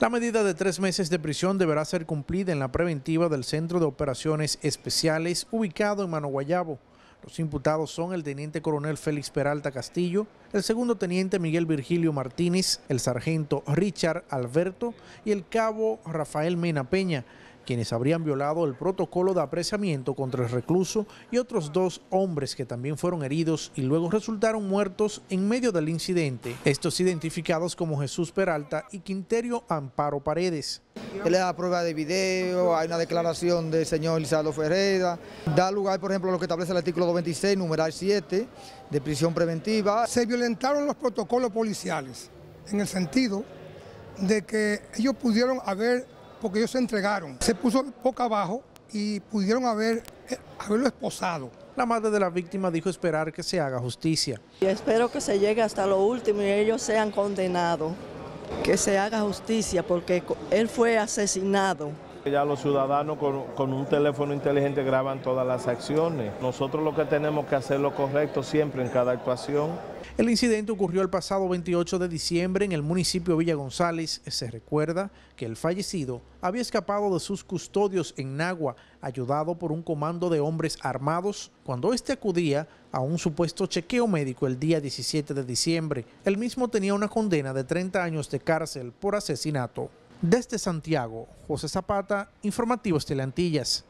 La medida de tres meses de prisión deberá ser cumplida en la preventiva del Centro de Operaciones Especiales ubicado en Manoguayabo. Los imputados son el teniente coronel Félix Peralta Castillo, el segundo teniente Miguel Virgilio Martínez, el sargento Richard Alberto y el cabo Rafael Mena Peña, quienes habrían violado el protocolo de apreciamiento contra el recluso y otros dos hombres que también fueron heridos y luego resultaron muertos en medio del incidente. Estos identificados como Jesús Peralta y Quinterio Amparo Paredes. Él da prueba de video, hay una declaración del señor Lizardo Ferreira, da lugar, por ejemplo, a lo que establece el artículo 26, numeral 7, de prisión preventiva. Se violentaron los protocolos policiales, en el sentido de que ellos pudieron haber porque ellos se entregaron. Se puso boca abajo y pudieron haber, eh, haberlo esposado. La madre de la víctima dijo esperar que se haga justicia. Y espero que se llegue hasta lo último y ellos sean condenados. Que se haga justicia porque él fue asesinado. Ya los ciudadanos con, un teléfono inteligente graban todas las acciones. Nosotros lo que tenemos que hacer lo correcto siempre en cada actuación. El incidente ocurrió el pasado 28 de diciembre en el municipio Villa González. Se recuerda que el fallecido había escapado de sus custodios en Nagua, ayudado por un comando de hombres armados, cuando éste acudía a un supuesto chequeo médico el día 17 de diciembre. El mismo tenía una condena de 30 años de cárcel por asesinato. Desde Santiago, José Zapata, Informativos Teleantillas.